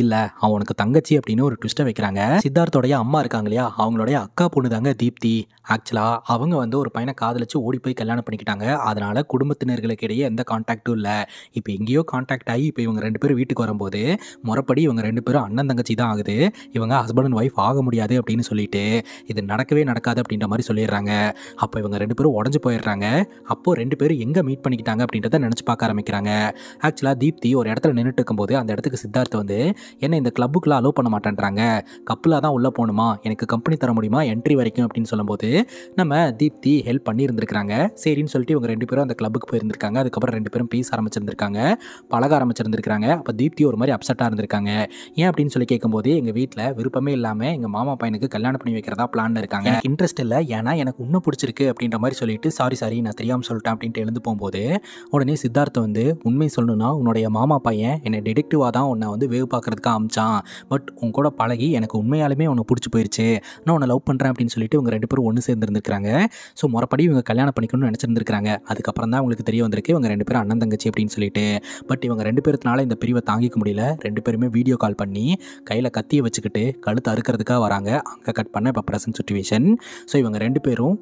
Speaker 1: இல்லை அவனுக்கு உனக்கு தங்கச்சி அப்படின்னு ஒரு ட்விஸ்ட்டை வைக்கிறாங்க சித்தார்த்தோடைய அம்மா இருக்காங்க இல்லையா அவங்களுடைய அக்கா பொண்ணு தாங்க தீப்தி ஆக்சுவலாக அவங்க வந்து ஒரு பையனை காதலிச்சு ஓடி போய் கல்யாணம் பண்ணிக்கிட்டாங்க அதனால் குடும்பத்தினர்களுக்கு இடையே எந்த கான்டாக்டும் இல்லை இப்போ எங்கேயோ கான்டாக்ட் ஆகி இப்போ இவங்க ரெண்டு பேர் வீட்டுக்கு வரும்போது முறப்படி இவங்க ரெண்டு பேரும் அண்ணன் தங்கச்சி தான் ஆகுது இவங்க ஹஸ்பண்ட் அண்ட் ஒய்ஃப் ஆக முடியாது அப்படின்னு சொல்லிட்டு இது நடக்கவே நடக்காது அப்படின்ற மாதிரி சொல்லிடுறாங்க அப்போ இவங்க ரெண்டு பேரும் உடஞ்சு போயிடுறாங்க அப்போது ரெண்டு பேரும் எங்கே மீட் பண்ணிக்கிட்டாங்க அப்படின்றத நினச்சி பார்க்க ஆரம்பிக்கிறாங்க ஆக்சுவலாக தீப்தி ஒரு இடத்துல நின்றுட்டு இருக்கும்போது அந்த இடத்துக்கு சித்தார்த்த வந்து என்ன இந்த கிளப்புக்குலாம் அலோவ் பண்ண மாட்டேன்றாங்க கப்பலாக தான் உள்ளே போகணுமா எனக்கு கம்பெனி தர முடியுமா என்ட்ரி வரைக்கும் அப்படின்னு சொல்லும்போது நம்ம தீப்தி ஹெல்ப் பண்ணியிருந்திருக்கிறாங்க சரின்னு சொல்லிட்டு இவங்க ரெண்டு பேரும் அந்த கிளப்புக்கு போயிருந்திருக்காங்க அதுக்கப்புறம் ரெண்டு பேரும் பேச ஆரம்பிச்சிருந்திருக்காங்க பழக ஆரம்பிச்சிருந்திருக்காங்க இருக்காங்க அப்போ தீப்தி ஒரு மாதிரி அப்செட்டாக இருந்திருக்காங்க ஏன் அப்படின்னு சொல்லி கேட்கும்போது எங்கள் வீட்டில் விருப்பமே இல்லாமல் எங்கள் மாமா பையனுக்கு கல்யாணம் பண்ணி வைக்கிறதா பிளான் இருக்காங்க இன்ட்ரெஸ்ட் இல்லை ஏன்னா எனக்கு இன்னும் பிடிச்சிருக்கு அப்படின்ற மாதிரி சொல்லிட்டு சாரி சாரி நான் தெரியாமல் சொல்லிட்டேன் அப்படின்ட்டு எழுந்து போகும்போது உடனே சித்தார்த்த வந்து உண்மை சொல்லணும்னா உன்னுடைய மாமா பையன் என்னை டிடெக்டிவாக தான் உன்னை வந்து வேவு பார்க்கறதுக்கு அமிச்சான் பட் உன் கூட பழகி எனக்கு உண்மையாலுமே உன்னை பிடிச்சி போயிடுச்சு நான் உன்னை லவ் பண்ணுறேன் அப்படின்னு சொல்லிட்டு இவங்க ரெண்டு பேரும் ஒன்று சேர்ந்துருந்துருக்காங்க ஸோ முறைப்படி இவங்க கல்யாணம் பண்ணிக்கணும்னு நினச்சிருந்துருக்காங்க அதுக்கப்புறம் தான் உங்களுக்கு தெரிய வந்திருக்கு இவங்க ரெண்டு பேரும் அண்ணன் தங்கச்சி அப்படின்னு சொல்லிட்டு பட் இவங்க ரெண்டு பேர்த்தினால இந்த பிரிவை தாங்கிக்க முடியல ரெண்டு பேருமே வீடியோ கால் பண்ணி கையில் கத்தியை வச்சுக்கிட்டு கழுத்து அறுக்கிறதுக்காக வராங்க அங்கே கட் பண்ண இப்போ ப்ரெசன்ட் சுச்சுவேஷன் ஸோ இவங்க ரெண்டு பேரும்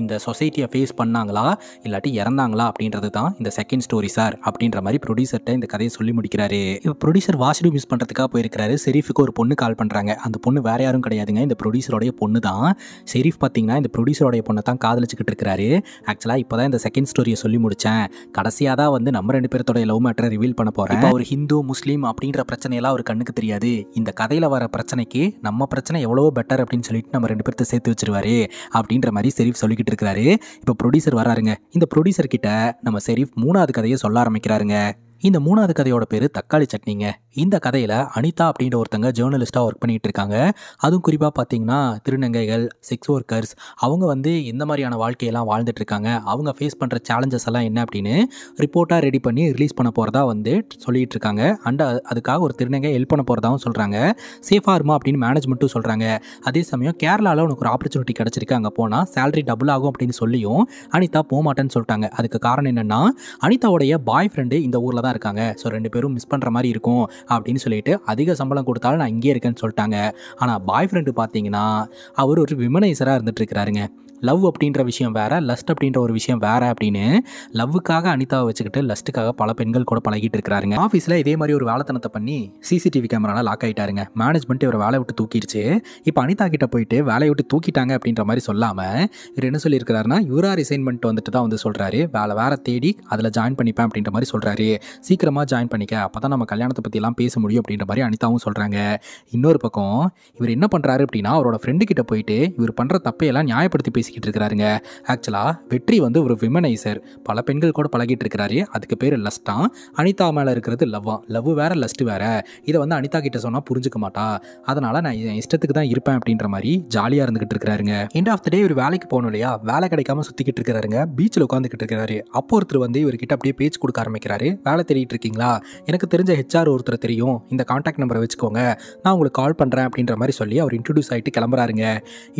Speaker 1: இந்த சொசைட்டியை ஃபேஸ் பண்ணாங்களா இல்லாட்டி இறந்தாங்களா அப்படின்றது தான் இந்த செகண்ட் ஸ்டோரி சார் அப்படின்ற மாதிரி ப்ரொடியூசர்கிட்ட இந்த கதையை சொல்லி முடிக்கிறாரு இப்போ ப்ரொடியூசர் வாஷ்ரூம் யூஸ் பண்ணுறதுக்காக போயிருக்கிறாரு செரீஃபுக்கு ஒரு பொண்ணு கால் பண்ணுறாங்க அந்த பொண்ணு வேற யாரும் கிடையாதுங்க இந்த ப்ரொடியூசருடைய பொண்ணு தான் செரீஃப் பார்த்தீங்கன்னா இந்த ப்ரொடியூசருடைய பொண்ணை தான் காதலிச்சுக்கிட்டு இருக்காரு ஆக்சுவலாக இப்போ தான் இந்த செகண்ட் ஸ்டோரியை சொல்லி முடித்தேன் கடைசியாக தான் வந்து நம்ம ரெண்டு பேர்த்தோடைய லவ் மேட்டரை ரிவீல் பண்ண போகிறேன் ஒரு ஹிந்து முஸ்லீம் அப்படின்ற பிரச்சனையெல்லாம் அவர் கண்ணுக்கு தெரியாது இந்த கதையில் வர பிரச்சனைக்கு நம்ம பிரச்சனை எவ்வளோ பெட்டர் அப்படின்னு சொல்லிட்டு நம்ம ரெண்டு பேர்த்த சேர்த்து வச்சிருவாரு அப்படின்ற மாதிரி செரீஃப் சொல்லிக்கிட்டு இருக்கிறாரு இப்போ ப்ரொடியூசர் வராருங்க இந்த ப்ரொடியூசர் கிட்ட நம்ம செரீஃப் மூணாவது கதையை சொல்ல ஆரம்பிக்கிறாருங்க இந்த மூணாவது கதையோட பேர் தக்காளி சட்னிங்க இந்த கதையில் அனிதா அப்படின்ற ஒருத்தங்க ஜேர்னலிஸ்ட்டாக ஒர்க் பண்ணிகிட்டு இருக்காங்க அதுவும் குறிப்பாக பார்த்தீங்கன்னா திருநங்கைகள் செக்ஸ் ஒர்க்கர்ஸ் அவங்க வந்து எந்த மாதிரியான வாழ்க்கையெல்லாம் வாழ்ந்துட்டு இருக்காங்க அவங்க ஃபேஸ் பண்ணுற சேலஞ்சஸ் எல்லாம் என்ன அப்படின்னு ரிப்போர்ட்டாக ரெடி பண்ணி ரிலீஸ் பண்ண போகிறதா வந்து சொல்லிகிட்டு இருக்காங்க அண்ட் அதுக்காக ஒரு திருநங்கை ஹெல்ப் பண்ண போகிறதாவும் சொல்கிறாங்க சேஃபாக இருமா அப்படின்னு மேனேஜ்மெண்ட்டும் சொல்கிறாங்க அதே சமயம் கேரளாவில் உனக்கு ஒரு ஆப்பர்ச்சுனிட்டி கிடச்சிருக்கு அங்கே போனால் சேலரி டபுள் ஆகும் அப்படின்னு சொல்லியும் அனிதா போக மாட்டேன்னு சொல்லிட்டாங்க அதுக்கு காரணம் என்னென்னா அனிதாவுடைய பாய் ஃப்ரெண்டு இந்த ஊரில் தான் தான் இருக்காங்க ஸோ ரெண்டு பேரும் மிஸ் பண்ணுற மாதிரி இருக்கும் அப்படின்னு சொல்லிட்டு அதிக சம்பளம் கொடுத்தாலும் நான் இங்கே இருக்கேன்னு சொல்லிட்டாங்க ஆனால் பாய் ஃப்ரெண்டு பார்த்தீங்கன்னா அவர் ஒரு விமனைசராக இருந்துட்டு இருக்கிறாருங்க லவ் அப்படின்ற விஷயம் வேறு லஸ்ட் அப்படின்ற ஒரு விஷயம் வேறு அப்படின்னு லவ்வுக்காக அனிதாவை வச்சுக்கிட்டு லஸ்ட்டுக்காக பல பெண்கள் கூட பழகிட்டு இருக்கிறாருங்க ஆஃபீஸில் இதே மாதிரி ஒரு வேலைத்தனத்தை பண்ணி சிசிடிவி கேமராவில் லாக் ஆகிட்டாருங்க மேனேஜ்மெண்ட் இவர் வேலை விட்டு தூக்கிடுச்சு இப்போ அனிதா கிட்ட போயிட்டு வேலையை விட்டு தூக்கிட்டாங்க அப்படின்ற மாதிரி சொல்லாமல் இவர் என்ன சொல்லியிருக்கிறாருன்னா யூரா ரிசைன்மெண்ட் வந்துட்டு தான் வந்து சொல்கிறாரு வேலை வேற தேடி அதில் ஜாயின் பண்ணிப்பேன் அப்படின்ற மாதிரி சொல்கிறாரு சீக்கிரமாக ஜாயின் பண்ணிக்க அப்போ தான் நம்ம கல்யாணத்தை பற்றிலாம் பேச முடியும் அப்படின்ற மாதிரி அனிதாவும் சொல்கிறாங்க இன்னொரு பக்கம் இவர் என்ன பண்ணுறாரு அப்படின்னா அவரோட ஃப்ரெண்டு கிட்ட போயிட்டு இவர் பண்ணுற தப்பையெல்லாம் நியாயப்படுத்தி பேசி பேசிக்கிட்டு இருக்கிறாருங்க ஆக்சுவலாக வெற்றி வந்து ஒரு விமனைசர் பல பெண்கள் கூட பழகிட்டு இருக்கிறாரு அதுக்கு பேர் லஸ்டான் அனிதா மேலே இருக்கிறது லவ்வா லவ் வேற லஸ்ட் வேற இதை வந்து அனிதா கிட்ட சொன்னால் புரிஞ்சுக்க மாட்டா அதனால் நான் என் இஷ்டத்துக்கு தான் இருப்பேன் அப்படின்ற மாதிரி ஜாலியாக இருந்துகிட்டு இருக்கிறாருங்க எண்ட் ஆஃப் த டே ஒரு வேலைக்கு போகணும் இல்லையா வேலை கிடைக்காம சுற்றிக்கிட்டு இருக்கிறாருங்க பீச்சில் உட்காந்துக்கிட்டு இருக்கிறாரு அப்போ ஒருத்தர் வந்து இவர்கிட்ட அப்படியே பேச்சு கொடுக்க ஆரம்பிக்கிறாரு வேலை தெரியிட்டு இருக்கீங்களா எனக்கு தெரிஞ்ச ஹெச்ஆர் ஒருத்தர் தெரியும் இந்த கான்டாக்ட் நம்பரை வச்சுக்கோங்க நான் உங்களுக்கு கால் பண்ணுறேன் அப்படின்ற மாதிரி சொல்லி அவர் இன்ட்ரடியூஸ் ஆகிட்டு கிளம்புறாருங்க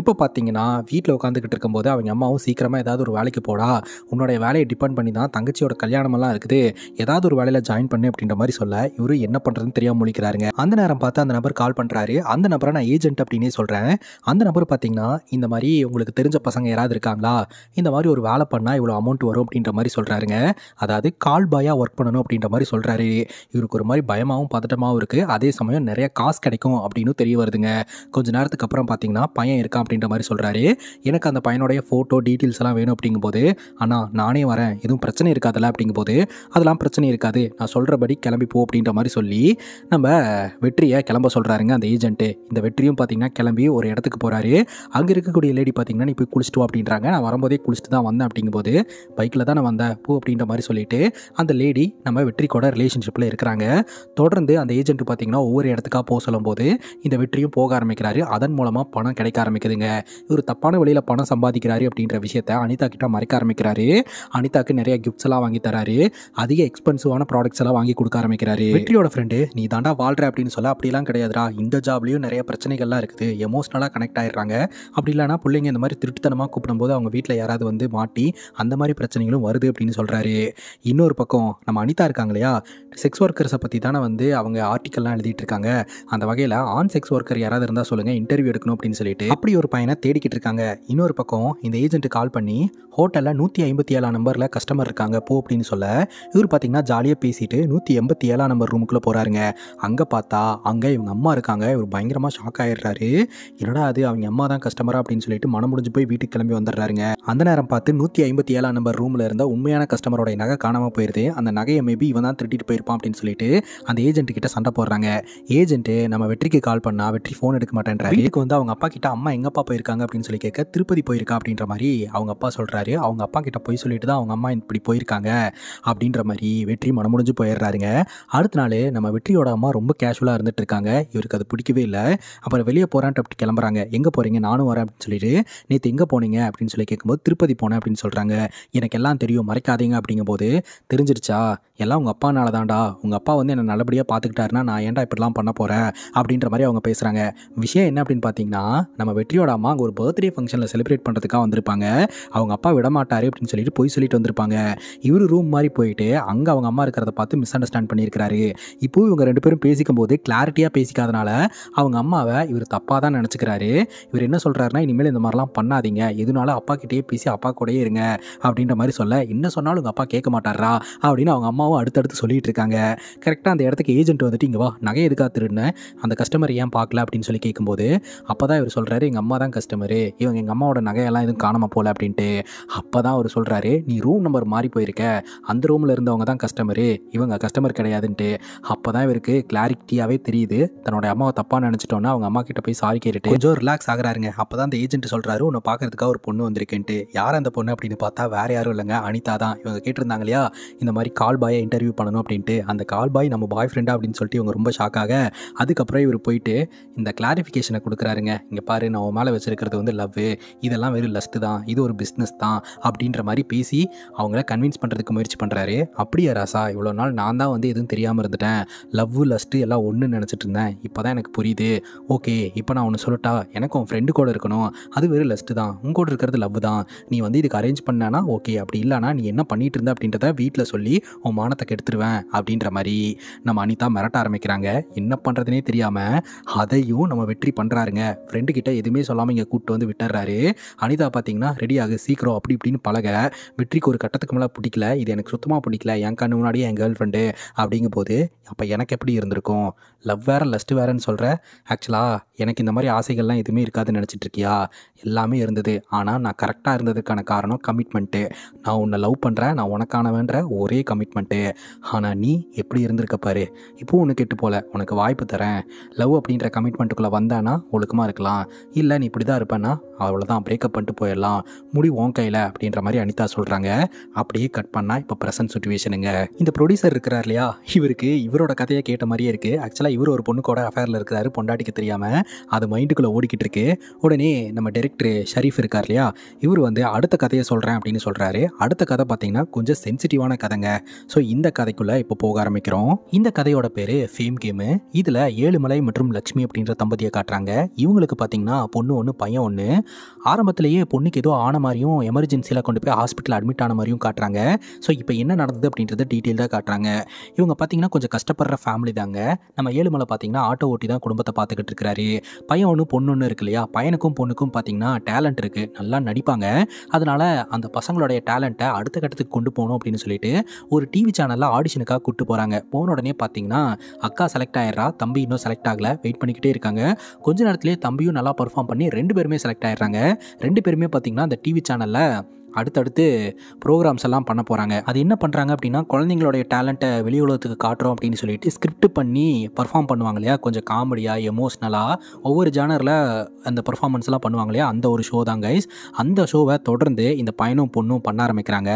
Speaker 1: இப்போ பார்த்தீங்கன்னா வீட்டில் உட்காந்துக்கிட்டு இருக்கும்போது அவங்க அம்மாவும் சீக்கிரமாக ஏதாவது ஒரு வேலைக்கு போடா உன்னோடைய வேலையை டிபெண்ட் பண்ணி தான் தங்கச்சியோட கல்யாணமெல்லாம் இருக்குது ஏதாவது ஒரு வேலையில் ஜாயின் பண்ணு அப்படின்ற மாதிரி சொல்ல இவரு என்ன பண்ணுறதுன்னு தெரியாமல் முழிக்கிறாருங்க அந்த நேரம் பார்த்து அந்த நபர் கால் பண்ணுறாரு அந்த நபரை நான் ஏஜென்ட் அப்படின்னே சொல்கிறேன் அந்த நபர் பார்த்தீங்கன்னா இந்த மாதிரி உங்களுக்கு தெரிஞ்ச பசங்க யாராவது இருக்காங்களா இந்த மாதிரி ஒரு வேலை பண்ணால் இவ்வளோ அமௌண்ட் வரும் அப்படின்ற மாதிரி சொல்கிறாருங்க அதாவது கால் பாயாக ஒர்க் பண்ணணும் அப்படின்ற மாதிரி சொல்கிறாரு இவருக்கு ஒரு மாதிரி பயமாகவும் பதட்டமாகவும் இருக்குது அதே சமயம் நிறைய காசு கிடைக்கும் அப்படின்னு தெரிய வருதுங்க கொஞ்ச நேரத்துக்கு அப்புறம் பார்த்தீங்கன்னா பையன் இருக்கான் அப்படின்ற மாதிரி சொல்கிறாரு எனக்கு அந்த பையனுடைய ஃபோட்டோ டீட்டெயில்ஸ் எல்லாம் வேணும் அப்படிங்கும் போது ஆனால் நானே வரேன் எதுவும் பிரச்சனை இருக்காதுல்ல அப்படிங்கும் போது அதெல்லாம் பிரச்சனை இருக்காது நான் சொல்கிறபடி கிளம்பி போ அப்படின்ற மாதிரி சொல்லி நம்ம வெற்றியை கிளம்ப சொல்கிறாருங்க அந்த ஏஜென்ட்டு இந்த வெற்றியும் பார்த்தீங்கன்னா கிளம்பி ஒரு இடத்துக்கு போகிறாரு அங்கே இருக்கக்கூடிய லேடி பார்த்திங்கன்னா நீ போய் குளிச்சுட்டு வா அப்படின்றாங்க நான் வரும்போதே குளிச்சுட்டு தான் வந்தேன் அப்படிங்கும்போது பைக்கில் தான் நான் வந்தேன் போ அப்படின்ற மாதிரி சொல்லிவிட்டு அந்த லேடி நம்ம வெற்றி கூட ரிலேஷன்ஷிப்பில் இருக்கிறாங்க தொடர்ந்து அந்த ஏஜென்ட் பார்த்திங்கன்னா ஒவ்வொரு இடத்துக்காக போக சொல்லும்போது இந்த வெற்றியும் போக ஆரம்பிக்கிறாரு அதன் மூலமாக பணம் கிடைக்க ஆரம்பிக்குதுங்க ஒரு தப்பான வழியில் பணம் சம்பாதிக்கிறாரு அப்படின்ற விஷயத்த அனிதா கிட்ட மறைக்க ஆரம்பிக்கிறாரு அனிதாக்கு நிறைய கிஃப்ட்ஸ் எல்லாம் வாங்கி தராரு அதிக எக்ஸ்பென்சிவான ப்ராடக்ட்ஸ் எல்லாம் வாங்கி கொடுக்க ஆரம்பிக்கிறாரு வெற்றியோட ஃப்ரெண்டு நீ தாண்டா வாழ்ற அப்படின்னு சொல்ல அப்படிலாம் கிடையாதுடா இந்த ஜாப்லேயும் நிறைய பிரச்சனைகள்லாம் இருக்குது எமோஷனலாக கனெக்ட் ஆயிடுறாங்க அப்படி இல்லைனா பிள்ளைங்க இந்த மாதிரி திருட்டுத்தனமாக கூப்பிடும்போது அவங்க வீட்டில் யாராவது வந்து மாட்டி அந்த மாதிரி பிரச்சனைகளும் வருது அப்படின்னு சொல்கிறாரு இன்னொரு பக்கம் நம்ம அனிதா இருக்காங்க இல்லையா செக்ஸ் ஒர்க்கர்ஸை பற்றி தானே வந்து அவங்க ஆர்டிக்கல்லாம் எழுதிட்டு இருக்காங்க அந்த வகையில் ஆண் செக்ஸ் ஒர்க்கர் யாராவது இருந்தால் சொல்லுங்கள் இன்டர்வியூ எடுக்கணும் அப்படின்னு சொல்லிட்டு அப்படி ஒரு பையனை தேடிக்கிட்டு இருக்காங்க இன்னொரு பக்கம் பக்கம் இந்த ஏஜென்ட்டு கால் பண்ணி ஹோட்டலில் நூற்றி ஐம்பத்தி ஏழாம் நம்பரில் கஸ்டமர் இருக்காங்க போ அப்படின்னு சொல்ல இவர் பார்த்தீங்கன்னா ஜாலியாக பேசிட்டு நூற்றி எண்பத்தி ஏழாம் நம்பர் ரூமுக்குள்ளே போகிறாருங்க அங்கே பார்த்தா அங்கே இவங்க அம்மா இருக்காங்க இவர் பயங்கரமாக ஷாக் ஆகிடுறாரு என்னடா அது அவங்க அம்மா தான் கஸ்டமராக அப்படின்னு சொல்லிட்டு மனம் முடிஞ்சு போய் வீட்டுக்கு கிளம்பி வந்துடுறாருங்க அந்த நேரம் பார்த்து நூற்றி ஐம்பத்தி ஏழாம் நம்பர் ரூமில் இருந்த உண்மையான கஸ்டமரோட நகை காணாமல் போயிடுது அந்த நகையை மேபி இவன் தான் திருட்டிட்டு போயிருப்பான் அப்படின்னு சொல்லிட்டு அந்த ஏஜென்ட் கிட்ட சண்டை போடுறாங்க ஏஜென்ட்டு நம்ம வெற்றிக்கு கால் பண்ணால் வெற்றி ஃபோன் எடுக்க மாட்டேன்றாரு இதுக்கு வந்து அவங்க அப்பா கிட்ட அம்மா எங்கப்பா போயிருக்காங்க அப்படின்னு சொல்லி கேட்க திருப்பதி போயிருக்கா அப்படின்ற மாதிரி அவங்க அப்பா சொல்கிறாரு அவங்க அப்பா கிட்ட போய் சொல்லிட்டு தான் அவங்க அம்மா இப்படி போயிருக்காங்க அப்படின்ற மாதிரி வெற்றி மனமுடிஞ்சு போயிடுறாருங்க அடுத்த நாள் நம்ம வெற்றியோட அம்மா ரொம்ப கேஷுவலாக இருந்துட்டு இருக்காங்க இவருக்கு அது பிடிக்கவே இல்லை அப்புறம் வெளியே போகிறான்ட்டு அப்படி கிளம்புறாங்க எங்கே போகிறீங்க நானும் வரேன் அப்படின்னு சொல்லிட்டு நேற்று எங்கே போனீங்க அப்படின்னு சொல்லி கேட்கும்போது திருப்பதி போனேன் அப்படின்னு சொல்கிறாங்க எனக்கு எல்லாம் தெரியும் மறைக்காதீங்க அப்படிங்கும்போது தெரிஞ்சிருச்சா எல்லாம் உங்கள் அப்பானால தான்டா உங்கள் அப்பா வந்து என்னை நல்லபடியாக பார்த்துக்கிட்டாருன்னா நான் ஏன்டா இப்படிலாம் பண்ண போகிறேன் அப்படின்ற மாதிரி அவங்க பேசுகிறாங்க விஷயம் என்ன அப்படின்னு பார்த்தீங்கன்னா நம்ம வெற்றியோட அம்மா அங்கே ஒரு பர்த்டே ஃபங்க்ஷனில் செலிப்ரேட் செலிப்ரேட் பண்ணுறதுக்காக வந்திருப்பாங்க அவங்க அப்பா விடமாட்டார் அப்படின்னு சொல்லிட்டு போய் சொல்லிட்டு வந்திருப்பாங்க இவர் ரூம் மாதிரி போயிட்டு அங்கே அவங்க அம்மா இருக்கிறத பார்த்து மிஸ் அண்டர்ஸ்டாண்ட் பண்ணியிருக்கிறாரு இப்போ இவங்க ரெண்டு பேரும் பேசிக்கும் போது கிளாரிட்டியாக பேசிக்காதனால அவங்க அம்மாவை இவர் தப்பாக தான் நினச்சிக்கிறாரு இவர் என்ன சொல்கிறாருன்னா இனிமேல் இந்த மாதிரிலாம் பண்ணாதீங்க எதுனாலும் அப்பா கிட்டேயே பேசி அப்பா கூடயே இருங்க அப்படின்ற மாதிரி சொல்ல என்ன சொன்னாலும் உங்கள் அப்பா கேட்க மாட்டாரா அப்படின்னு அவங்க அம்மாவும் அடுத்தடுத்து சொல்லிட்டு இருக்காங்க கரெக்டாக அந்த இடத்துக்கு ஏஜென்ட் வந்துட்டு இங்கே வா நகை எதுக்காக திருடினேன் அந்த கஸ்டமர் ஏன் பார்க்கல அப்படின்னு சொல்லி கேட்கும்போது அப்போ தான் இவர் சொல்கிறாரு எங்கள் அம்மா தான் கஸ்டமரு இவங்க எங்கள் அம்மாவோட நகையெல்லாம் எதுவும் காணாமல் போகல அப்படின்ட்டு அப்போ தான் அவர் சொல்கிறாரு நீ ரூம் நம்பர் மாறி போயிருக்க அந்த ரூமில் இருந்தவங்க தான் கஸ்டமரு இவங்க கஸ்டமர் கிடையாதுன்ட்டு அப்போ தான் இவருக்கு கிளாரிட்டியாகவே தெரியுது தன்னோட அம்மாவை தப்பாக நினச்சிட்டோன்னா அவங்க அம்மா கிட்டே போய் சாரி கேட்டுட்டு கொஞ்சம் ரிலாக்ஸ் ஆகிறாருங்க அப்போ தான் அந்த ஏஜென்ட் சொல்கிறாரு உன்னை பார்க்கறதுக்காக ஒரு பொண்ணு வந்திருக்கேன்ட்டு யார் அந்த பொண்ணு அப்படின்னு பார்த்தா வேறு யாரும் இல்லைங்க அனிதா தான் இவங்க கேட்டிருந்தாங்க இல்லையா இந்த மாதிரி கால் பாயை இன்டர்வியூ பண்ணணும் அப்படின்ட்டு அந்த கால் பாய் நம்ம பாய் ஃப்ரெண்டா அப்படின்னு சொல்லிட்டு இவங்க ரொம்ப ஷாக்காக அதுக்கப்புறம் இவர் போயிட்டு இந்த கிளாரிஃபிகேஷனை கொடுக்குறாருங்க இங்கே பாரு நான் உன் மேலே வச்சிருக்கிறது வந்து லவ் இதெல்லாம் இதெல்லாம் வெறும் லஸ்ட்டு தான் இது ஒரு பிஸ்னஸ் தான் அப்படின்ற மாதிரி பேசி அவங்கள கன்வின்ஸ் பண்ணுறதுக்கு முயற்சி பண்ணுறாரு அப்படியா ராசா இவ்வளோ நாள் நான் தான் வந்து எதுவும் தெரியாமல் இருந்துட்டேன் லவ் லஸ்ட்டு எல்லாம் ஒன்று நினச்சிட்டு இருந்தேன் இப்போ தான் எனக்கு புரியுது ஓகே இப்போ நான் ஒன்று சொல்லிட்டா எனக்கு உன் ஃப்ரெண்டு கூட இருக்கணும் அது வெறும் லஸ்ட்டு தான் உங்க கூட இருக்கிறது லவ் தான் நீ வந்து இதுக்கு அரேஞ்ச் பண்ணனா ஓகே அப்படி இல்லைனா நீ என்ன பண்ணிகிட்டு இருந்த அப்படின்றத வீட்டில் சொல்லி உன் மானத்தை கெடுத்துருவேன் அப்படின்ற மாதிரி நம்ம அனிதா மிரட்ட ஆரம்பிக்கிறாங்க என்ன பண்ணுறதுனே தெரியாமல் அதையும் நம்ம வெற்றி பண்ணுறாருங்க ஃப்ரெண்டு கிட்ட எதுவுமே சொல்லாமல் இங்கே கூப்பிட்டு வந்து விட்டுறாரு அனிதா பார்த்தீங்கன்னா ரெடி ஆகு சீக்கிரம் அப்படி இப்படின்னு பழக வெற்றிக்கு ஒரு கட்டத்துக்கு மேலே பிடிக்கல இது எனக்கு சுத்தமாக பிடிக்கல என் கண்ணு முன்னாடியே என் கேர்ள் ஃப்ரெண்டு அப்படிங்கும் போது அப்போ எனக்கு எப்படி இருந்திருக்கும் லவ் வேற லஸ்ட் வேறேன்னு சொல்கிற ஆக்சுவலாக எனக்கு இந்த மாதிரி ஆசைகள்லாம் எதுவுமே இருக்காதுன்னு நினச்சிட்டு இருக்கியா எல்லாமே இருந்தது ஆனால் நான் கரெக்டாக இருந்ததுக்கான காரணம் கமிட்மெண்ட்டு நான் உன்னை லவ் பண்ணுறேன் நான் உனக்கானவன்ற ஒரே கமிட்மெண்ட்டு ஆனால் நீ எப்படி இருந்திருக்க பாரு இப்போ ஒன்று கெட்டு போல உனக்கு வாய்ப்பு தரேன் லவ் அப்படின்ற கமிட்மெண்ட்டுக்குள்ளே வந்தானா ஒழுக்கமாக இருக்கலாம் இல்லை நீ இப்படி தான் இருப்பேன்னா அவ்வளோதான் பிரேக்கப் பண்ணிட்டு போயிடலாம் முடி உன் கையில் அப்படின்ற மாதிரி அனிதா சொல்கிறாங்க அப்படியே கட் பண்ணால் இப்போ ப்ரெசன்ட் சுச்சுவேஷனுங்க இந்த ப்ரொடியூசர் இருக்கிறார் இல்லையா இவருக்கு இவரோட கதையை கேட்ட மாதிரியே இருக்குது ஆக்சுவலாக இவர் ஒரு பொண்ணுக்கோட அஃபேரில் இருக்கிறாரு பொண்டாட்டிக்கு தெரியாமல் அது மைண்டுக்குள்ளே ஓடிக்கிட்டு இருக்கு உடனே நம்ம டேரக்டர் ஷரீஃப் இருக்கார் இல்லையா இவர் வந்து அடுத்த கதையை சொல்கிறேன் அப்படின்னு சொல்கிறாரு அடுத்த கதை பார்த்தீங்கன்னா கொஞ்சம் சென்சிட்டிவான கதைங்க ஸோ இந்த கதைக்குள்ளே இப்போ போக ஆரம்பிக்கிறோம் இந்த கதையோட பேர் ஃபேம் கேமு இதில் ஏழுமலை மற்றும் லக்ஷ்மி அப்படின்ற தம்பதியை காட்டுறாங்க இவங்களுக்கு பார்த்தீங்கன்னா பொண்ணு ஒன்று பையன் ஒன்று ஆரம்ப ஆரம்பத்திலேயே பொண்ணுக்கு ஏதோ ஆன மாதிரியும் எமர்ஜென்சியில் கொண்டு போய் ஹாஸ்பிட்டல் அட்மிட் ஆன மாதிரியும் காட்டுறாங்க ஸோ இப்போ என்ன நடந்தது அப்படின்றத தான் காட்டுறாங்க இவங்க பார்த்தீங்கன்னா கொஞ்சம் கஷ்டப்படுற ஃபேமிலி தாங்க நம்ம ஏழுமலை பார்த்தீங்கன்னா ஆட்டோ ஓட்டி தான் குடும்பத்தை பார்த்துக்கிட்டு இருக்கிறாரு பையன் ஒன்று பொண்ணு ஒன்று இருக்கு இல்லையா பையனுக்கும் பொண்ணுக்கும் பார்த்தீங்கன்னா டேலண்ட் இருக்குது நல்லா நடிப்பாங்க அதனால் அந்த பசங்களுடைய டேலண்ட்டை அடுத்த கட்டத்துக்கு கொண்டு போகணும் அப்படின்னு சொல்லிட்டு ஒரு டிவி சேனலில் ஆடிஷனுக்காக கூப்பிட்டு போகிறாங்க போன உடனே பார்த்தீங்கன்னா அக்கா செலக்ட் ஆயிடுறா தம்பி இன்னும் செலக்ட் ஆகலை வெயிட் பண்ணிக்கிட்டே இருக்காங்க கொஞ்ச நேரத்துலேயே தம்பியும் நல்லா பர்ஃபார்ம் பண்ணி ரெண்டு பேருமே செலக்ட் ஆயிடுறாங்க ரெண்டு பேருமே பார்த்திங்கன்னா அந்த டிவி சேனலில் அடுத்தடுத்து ப்ரோக்ராம்ஸ் எல்லாம் பண்ண போகிறாங்க அது என்ன பண்ணுறாங்க அப்படின்னா குழந்தைங்களுடைய டேலண்ட்டை வெளி உலகத்துக்கு காட்டுறோம் அப்படின்னு சொல்லிட்டு ஸ்கிரிப்ட் பண்ணி பர்ஃபார்ம் பண்ணுவாங்க இல்லையா கொஞ்சம் காமெடியாக எமோஷ்னலாக ஒவ்வொரு ஜேனரில் அந்த பர்ஃபார்மன்ஸ்லாம் பண்ணுவாங்க இல்லையா அந்த ஒரு ஷோ தான் கைஸ் அந்த ஷோவை தொடர்ந்து இந்த பயணம் பொண்ணும் பண்ண ஆரம்பிக்கிறாங்க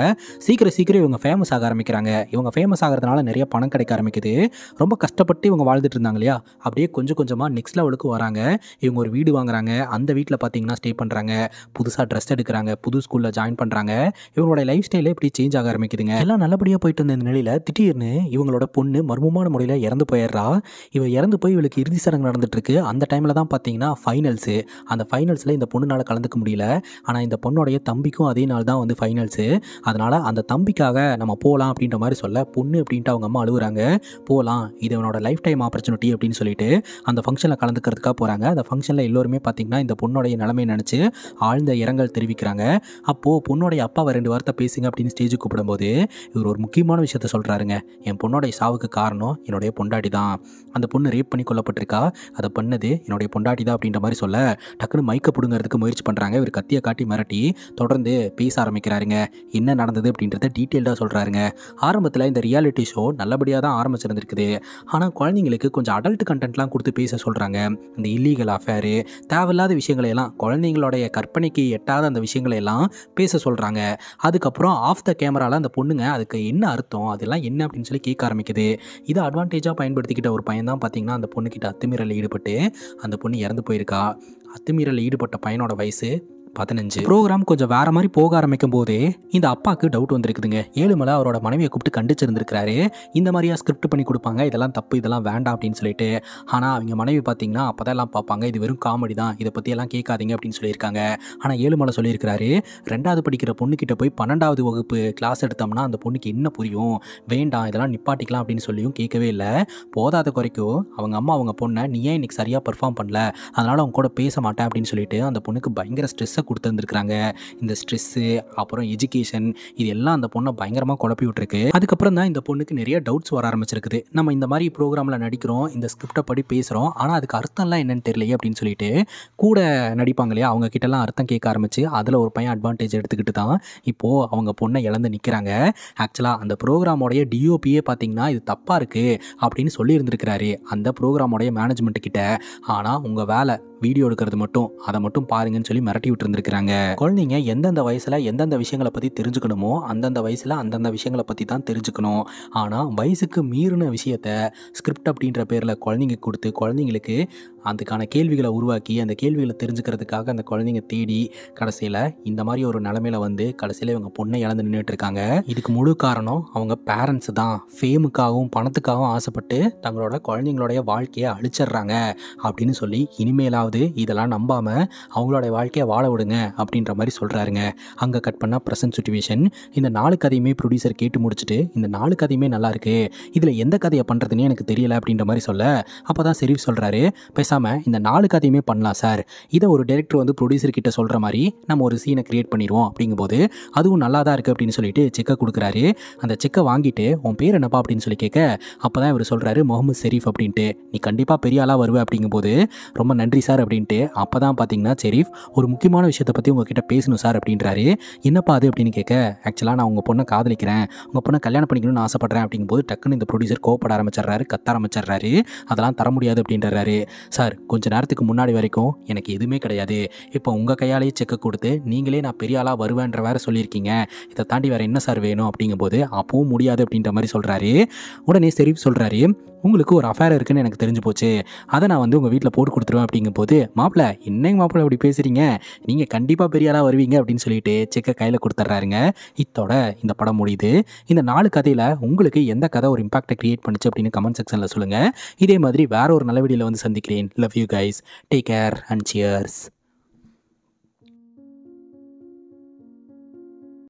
Speaker 1: சீக்கிரம் சீக்கிரம் இவங்க ஃபேமஸ் ஆக ஆரம்பிக்கிறாங்க இவங்க ஃபேமஸ் ஆகிறதுனால நிறைய பணம் கிடைக்க ஆரம்பிக்குது ரொம்ப கஷ்டப்பட்டு இவங்க வாழ்ந்துட்டு இருந்தாங்க இல்லையா அப்படியே கொஞ்சம் கொஞ்சமாக நெக்ஸ்ட் லெவலுக்கு வராங்க இவங்க ஒரு வீடு வாங்குறாங்க அந்த வீட்டில் பார்த்தீங்கன்னா ஸ்டே பண்ணுறாங்க புதுசாக ட்ரெஸ் எடுக்கிறாங்க புது ஸ்கூலில் ஜாயின் பண்ணுறாங்க இவங்களோட லைஃப் ஸ்டைலே இப்படி சேஞ்ச் ஆக ஆரம்பிக்குதுங்க எல்லாம் நல்லபடியாக போயிட்டு இருந்த இந்த நிலையில் திடீர்னு இவங்களோட பொண்ணு மர்மமான முறையில் இறந்து போயிடுறா இவள் இறந்து போய் இவளுக்கு இறுதி சடங்கு நடந்துட்டுருக்கு அந்த டைமில் தான் பார்த்தீங்கன்னா ஃபைனல்ஸு அந்த ஃபைனல்ஸில் இந்த பொண்ணுனால் கலந்துக்க முடியல ஆனால் இந்த பொண்ணோடைய தம்பிக்கும் அதே நாள் தான் வந்து ஃபைனல்ஸு அதனால் அந்த தம்பிக்காக நம்ம போகலாம் அப்படின்ற மாதிரி சொல்ல பொண்ணு அப்படின்ட்டு அவங்க அம்மா அழுகுறாங்க போகலாம் இது அவனோட லைஃப் டைம் ஆப்பர்ச்சுனிட்டி அப்படின்னு சொல்லிட்டு அந்த ஃபங்க்ஷனில் கலந்துக்கிறதுக்காக போகிறாங்க அந்த ஃபங்க்ஷனில் எல்லோருமே பார்த்திங்கன்னா இந்த பொண்ணுடைய நிலைமை நினச்சி ஆழ்ந்த இரங்கல் தெரிவிக்கிறாங்க அப்போது பொண்ணோடைய அப்பாவை ரெண்டு வார்த்தை பேசுங்க அப்படின்னு ஸ்டேஜுக்கு கூப்பிடும்போது இவர் ஒரு முக்கியமான விஷயத்த சொல்கிறாருங்க என் பொண்ணோடைய சாவுக்கு காரணம் என்னுடைய பொண்டாட்டி தான் அந்த பொண்ணு ரேப் பண்ணி கொல்லப்பட்டிருக்கா அதை பண்ணது என்னுடைய பொண்டாட்டி தான் அப்படின்ற மாதிரி சொல்ல டக்குன்னு மைக்க பிடுங்கிறதுக்கு முயற்சி பண்ணுறாங்க இவர் கத்தியை காட்டி மிரட்டி தொடர்ந்து பேச ஆரம்பிக்கிறாருங்க என்ன நடந்தது அப்படின்றத டீட்டெயில்டாக சொல்கிறாருங்க ஆரம்பத்தில் இந்த ரியாலிட்டி ஷோ நல்லபடியாக தான் ஆரம்பிச்சிருந்துருக்குது ஆனால் குழந்தைங்களுக்கு கொஞ்சம் அடல்ட் கண்டென்ட்லாம் கொடுத்து பேச சொல்கிறாங்க இந்த இல்லீகல் அஃபேரு தேவையில்லாத விஷயங்களையெல்லாம் குழந்தைங்களுடைய கற்பனைக்கு எட்டாத அந்த விஷயங்களையெல்லாம் பேச சொல்கிறாங்க அதுக்கப்புறம் ஆஃப் த கேமராவில் அந்த பொண்ணுங்க அதுக்கு என்ன அர்த்தம் அதெல்லாம் என்ன அப்படின்னு சொல்லி கேட்க ஆரம்பிக்குது இதை அட்வான்டேஜாக பயன்படுத்திக்கிட்ட ஒரு பையன் தான் பார்த்திங்கன்னா அந்த பொண்ணுக்கிட்ட அத்துமீறலில் ஈடுபட்டு அந்த பொண்ணு இறந்து போயிருக்கா அத்துமீறலில் ஈடுபட்ட பையனோட வயசு பதினஞ்சு ப்ரோக்ராம் கொஞ்சம் வேற மாதிரி போக ஆரம்பிக்கும் போதே இந்த அப்பாவுக்கு டவுட் வந்திருக்குதுங்க ஏழுமலை அவரோட மனைவியை கூப்பிட்டு கண்டிச்சிருந்திருக்கிறாரு இந்த மாதிரியா ஸ்கிரிப்ட் பண்ணி கொடுப்பாங்க இதெல்லாம் தப்பு இதெல்லாம் வேண்டாம் அப்படின்னு சொல்லிட்டு ஆனால் அவங்க மனைவி பார்த்தீங்கன்னா அப்பதான் எல்லாம் பார்ப்பாங்க இது வெறும் காமெடி தான் இதை எல்லாம் கேட்காதீங்க அப்படின்னு சொல்லியிருக்காங்க ஆனால் ஏழுமலை சொல்லியிருக்கிறாரு ரெண்டாவது படிக்கிற பொண்ணுக்கிட்ட போய் பன்னெண்டாவது வகுப்பு கிளாஸ் எடுத்தோம்னா அந்த பொண்ணுக்கு என்ன புரியும் வேண்டாம் இதெல்லாம் நிப்பாட்டிக்கலாம் அப்படின்னு சொல்லியும் கேட்கவே இல்லை போதாத குறைக்கும் அவங்க அம்மா அவங்க பொண்ணை நீ ஏன் இன்றைக்கி சரியாக பர்ஃபார்ம் பண்ணல அதனால் அவங்க கூட பேச மாட்டேன் அப்படின்னு சொல்லிட்டு அந்த பொண்ணுக்கு பயங்கர ஸ்ட்ரெஸ்ஸை கொடுத்துருந்துருக்காங்க இந்த ஸ்ட்ரெஸ்ஸு அப்புறம் எஜுகேஷன் இது எல்லாம் அந்த பொண்ணை பயங்கரமாக குழப்பி விட்டுருக்கு அதுக்கப்புறம் தான் இந்த பொண்ணுக்கு நிறைய டவுட்ஸ் வர ஆரம்பிச்சிருக்குது நம்ம இந்த மாதிரி ப்ரோக்ராமில் நடிக்கிறோம் இந்த ஸ்கிரிப்டை படி பேசுகிறோம் ஆனால் அதுக்கு அர்த்தம்லாம் என்னென்னு தெரியலையே அப்படின்னு சொல்லிட்டு கூட நடிப்பாங்க இல்லையா அவங்க கிட்டலாம் அர்த்தம் கேட்க ஆரம்பிச்சு அதில் ஒரு பையன் அட்வான்டேஜ் எடுத்துக்கிட்டு தான் இப்போது அவங்க பொண்ணை இழந்து நிற்கிறாங்க ஆக்சுவலாக அந்த ப்ரோக்ராமோடைய டிஓபியே பார்த்தீங்கன்னா இது தப்பாக இருக்குது அப்படின்னு சொல்லியிருந்திருக்கிறாரு அந்த ப்ரோக்ராமோடைய மேனேஜ்மெண்ட்டு கிட்ட ஆனால் உங்கள் வேலை வீடியோ எடுக்கிறது மட்டும் அதை மட்டும் பாருங்கன்னு சொல்லி மிரட்டி விட்டு இருந்திருக்காங்க குழந்தைங்க எந்தெந்த வயசுல எந்தெந்த விஷயங்களை பத்தி தெரிஞ்சுக்கணுமோ அந்தந்த வயசுல அந்தந்த விஷயங்களை பத்தி தான் தெரிஞ்சுக்கணும் ஆனா வயசுக்கு மீறின விஷயத்த ஸ்கிரிப்ட் அப்படின்ற பேர்ல குழந்தைங்க கொடுத்து குழந்தைங்களுக்கு அதுக்கான கேள்விகளை உருவாக்கி அந்த கேள்விகளை தெரிஞ்சுக்கிறதுக்காக அந்த குழந்தைங்க தேடி கடைசியில் இந்த மாதிரி ஒரு நிலமையில வந்து கடைசியில் இவங்க பொண்ணை இழந்து நின்றுட்டு இருக்காங்க இதுக்கு முழு காரணம் அவங்க பேரண்ட்ஸ் தான் ஃபேமுக்காகவும் பணத்துக்காகவும் ஆசைப்பட்டு தங்களோட குழந்தைங்களுடைய வாழ்க்கையை அழிச்சிடுறாங்க அப்படின்னு சொல்லி இனிமேலாவது இதெல்லாம் நம்பாமல் அவங்களோட வாழ்க்கையை வாழ விடுங்க அப்படின்ற மாதிரி சொல்கிறாருங்க அங்கே கட் பண்ணால் ப்ரெசன்ட் சுச்சுவேஷன் இந்த நாலு கதையுமே ப்ரொடியூசர் கேட்டு முடிச்சுட்டு இந்த நாலு கதையுமே நல்லா இருக்குது இதில் எந்த கதையை பண்ணுறதுன்னே எனக்கு தெரியல அப்படின்ற மாதிரி சொல்ல அப்போ தான் சரி சொல்கிறாரு பேசாமல் பேசாமல் இந்த நாலு கதையுமே பண்ணலாம் சார் இதை ஒரு டேரக்டர் வந்து ப்ரொடியூசர் கிட்ட சொல்கிற மாதிரி நம்ம ஒரு சீனை க்ரியேட் பண்ணிடுவோம் அப்படிங்கும்போது அதுவும் நல்லா தான் இருக்குது அப்படின்னு சொல்லிட்டு செக்கை கொடுக்குறாரு அந்த செக்கை வாங்கிட்டு உன் பேர் என்னப்பா அப்படின்னு சொல்லி கேட்க அப்போ தான் இவர் சொல்கிறாரு முகமது ஷெரீஃப் அப்படின்ட்டு நீ கண்டிப்பாக பெரிய ஆளாக வருவே அப்படிங்கும்போது ரொம்ப நன்றி சார் அப்படின்ட்டு அப்போ தான் பார்த்தீங்கன்னா ஷெரீஃப் ஒரு முக்கியமான விஷயத்தை பற்றி உங்ககிட்ட பேசணும் சார் அப்படின்றாரு என்னப்பா அது அப்படின்னு கேட்க ஆக்சுவலாக நான் உங்கள் பொண்ணை காதலிக்கிறேன் உங்கள் பொண்ணை கல்யாணம் பண்ணிக்கணும்னு ஆசைப்பட்றேன் அப்படிங்கும்போது டக்குன்னு இந்த ப்ரொடியூசர் கோப்பட ஆரம்பிச்சிடுறாரு கத்த ஆரம்பிச்சிடுறாரு அதெல்லாம் தர முடியாது அப்படின்றாரு சார் சார் கொஞ்ச நேரத்துக்கு முன்னாடி வரைக்கும் எனக்கு எதுவுமே கிடையாது இப்போ உங்கள் கையாலேயே செக்கை கொடுத்து நீங்களே நான் பெரிய ஆளாக வருவேன்ற வேறு சொல்லியிருக்கீங்க இதை தாண்டி வேறு என்ன சார் வேணும் அப்படிங்கும்போது அப்பவும் முடியாது அப்படின்ற மாதிரி சொல்கிறாரு உடனே சரி சொல்கிறாரு உங்களுக்கு ஒரு அஃபேர் இருக்குன்னு எனக்கு தெரிஞ்சு போச்சு அதை நான் வந்து உங்கள் வீட்டில் போட்டு கொடுத்துருவேன் அப்படிங்கும்போது மாப்பிள்ள என்னங்க மாப்பிள்ள அப்படி பேசுகிறீங்க நீங்கள் கண்டிப்பாக பெரிய ஆளாக வருவீங்க அப்படின்னு சொல்லிட்டு செக்கை கையில் கொடுத்துட்றாருங்க இத்தோட இந்த படம் முடியுது இந்த நாலு கதையில் உங்களுக்கு எந்த கதை ஒரு இம்பாக்டை க்ரியேட் பண்ணுச்சு அப்படின்னு கமெண்ட் செக்ஷனில் சொல்லுங்கள் இதே மாதிரி வேற ஒரு நல்ல வீடியோவில் வந்து சந்திக்கிறேன் Love you guys. Take care and cheers.